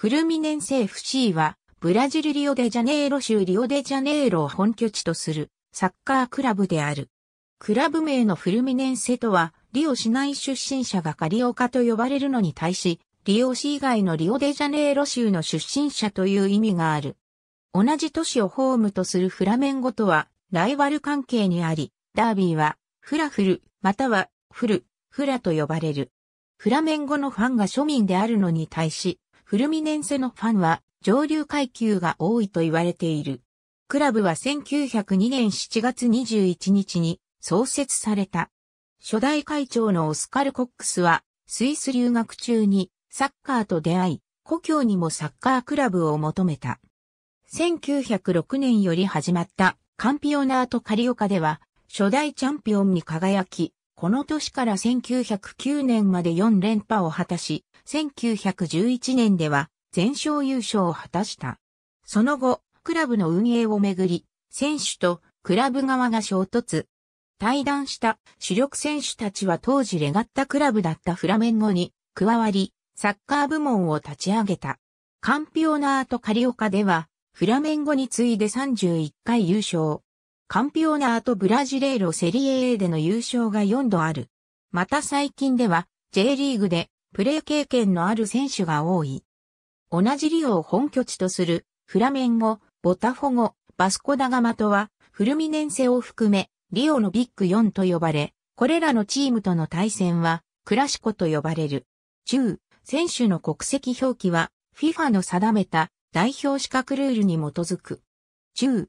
フルミネンセ FC は、ブラジルリオデジャネイロ州リオデジャネイロを本拠地とするサッカークラブである。クラブ名のフルミネンセとは、リオ市内出身者がカリオカと呼ばれるのに対し、リオ市以外のリオデジャネイロ州の出身者という意味がある。同じ都市をホームとするフラメンゴとは、ライバル関係にあり、ダービーは、フラフル、または、フル、フラと呼ばれる。フラメンゴのファンが庶民であるのに対し、フルミネンセのファンは上流階級が多いと言われている。クラブは1902年7月21日に創設された。初代会長のオスカル・コックスはスイス留学中にサッカーと出会い、故郷にもサッカークラブを求めた。1906年より始まったカンピオナートカリオカでは初代チャンピオンに輝き、この年から1909年まで4連覇を果たし、1911年では全勝優勝を果たした。その後、クラブの運営をめぐり、選手とクラブ側が衝突。対談した主力選手たちは当時レガッタクラブだったフラメンゴに加わり、サッカー部門を立ち上げた。カンピオナートカリオカでは、フラメンゴに次いで31回優勝。カンピオナートブラジレイロセリエ A での優勝が4度ある。また最近では J リーグでプレー経験のある選手が多い。同じリオを本拠地とするフラメンゴ、ボタフォゴ、バスコダガマとはフルミネンセを含めリオのビッグ4と呼ばれ、これらのチームとの対戦はクラシコと呼ばれる。中、選手の国籍表記は FIFA の定めた代表資格ルールに基づく。中、